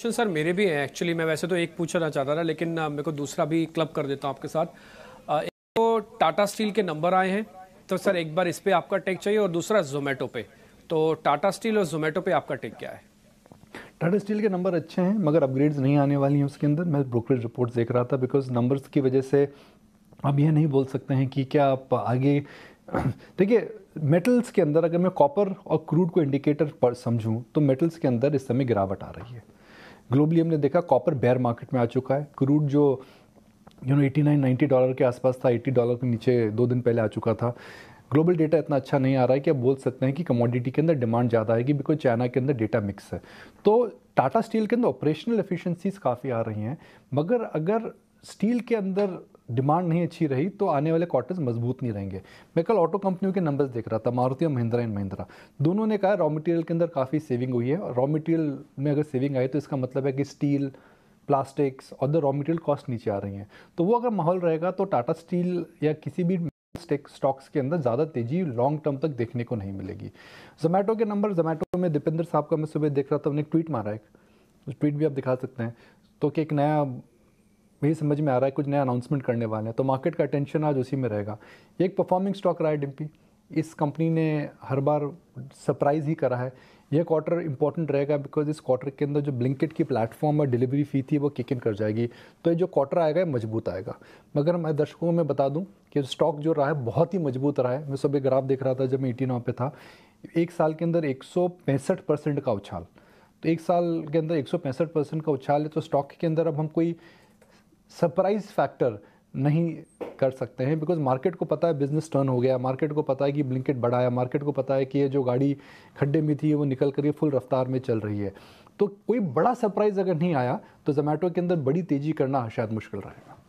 question sir मेरे भी हैं एक्चुअली मैं वैसे तो एक पूछना चाहता था लेकिन मेरे को दूसरा भी क्लब कर देता हूँ आपके साथ एक तो टाटा स्टील के नंबर आए हैं तो सर एक बार इस पर आपका टेक चाहिए और दूसरा जोमेटो पे तो टाटा स्टील और जोमेटो पे आपका टेक क्या है टाटा स्टील के नंबर अच्छे हैं मगर अपग्रेड्स नहीं आने वाली हैं उसके अंदर मैं ब्रोकरेज रिपोर्ट देख रहा था बिकॉज नंबर्स की वजह से अब यह नहीं बोल सकते हैं कि क्या आप आगे देखिए मेटल्स के अंदर अगर मैं कॉपर और क्रूड को इंडिकेटर पर समझूं तो मेटल्स के अंदर इस समय गिरावट आ रही है ग्लोबली हमने देखा कॉपर बेयर मार्केट में आ चुका है क्रूड जो यू नो 89 90 डॉलर के आसपास था 80 डॉलर के नीचे दो दिन पहले आ चुका था ग्लोबल डेटा इतना अच्छा नहीं आ रहा है कि आप बोल सकते हैं कि कमोडिटी के अंदर डिमांड ज़्यादा आएगी बिकॉज चाइना के अंदर डेटा मिक्स है तो टाटा स्टील के अंदर ऑपरेशनल एफिशिएंसीज काफ़ी आ रही हैं मगर अगर स्टील के अंदर डिमांड नहीं अच्छी रही तो आने वाले क्वार्टर्स मजबूत नहीं रहेंगे मैं कल ऑटो कंपनियों के नंबर्स देख रहा था मारुति और महिंद्रा एंड महिंद्रा दोनों ने कहा रॉ मटेरियल के अंदर काफ़ी सेविंग हुई है और रॉ मटेरियल में अगर सेविंग आई तो इसका मतलब है कि स्टील प्लास्टिक्स और द रॉ मटेरियल कॉस्ट नीचे आ रही हैं तो वो अगर माहौल रहेगा तो टाटा स्टील या किसी भी स्टेक स्टॉक्स के अंदर ज़्यादा तेजी लॉन्ग टर्म तक देखने को नहीं मिलेगी जोमेटो के नंबर जोमेटो में दीपेंद्र साहब का मैं सुबह देख रहा था उन्हें ट्वीट मारा एक ट्वीट भी आप दिखा सकते हैं तो कि एक नया मेरी समझ में आ रहा है कुछ नया अनाउंसमेंट करने वाले हैं तो मार्केट का अटेंशन आज उसी में रहेगा ये एक परफॉर्मिंग स्टॉक रहा है डिम्पी इस कंपनी ने हर बार सरप्राइज़ ही करा है यह क्वार्टर इंपॉर्टेंट रहेगा बिकॉज इस क्वार्टर के अंदर जो ब्लिंकेट की प्लेटफॉर्म और डिलीवरी फ़ी थी वो किक इन कर जाएगी तो ये जो क्वार्टर आएगा ये मजबूत आएगा मगर मैं दर्शकों में बता दूं कि स्टॉक जो रहा है बहुत ही मजबूत रहा है मैं सब एक ग्राफ देख रहा था जब मैं एटी नाव पर था एक साल के अंदर एक परसेंट का उछाल तो एक साल के अंदर एक परसेंट का उछाल है तो स्टॉक के अंदर अब हम कोई सरप्राइज फैक्टर नहीं कर सकते हैं बिकॉज मार्केट को पता है बिजनेस टर्न हो गया मार्केट को पता है कि ब्लिंकेट बढ़ाया मार्केट को पता है कि ये जो गाड़ी खड्डे में थी वो निकल कर ये फुल रफ्तार में चल रही है तो कोई बड़ा सरप्राइज़ अगर नहीं आया तो जोमेटो के अंदर बड़ी तेज़ी करना शायद मुश्किल रहेगा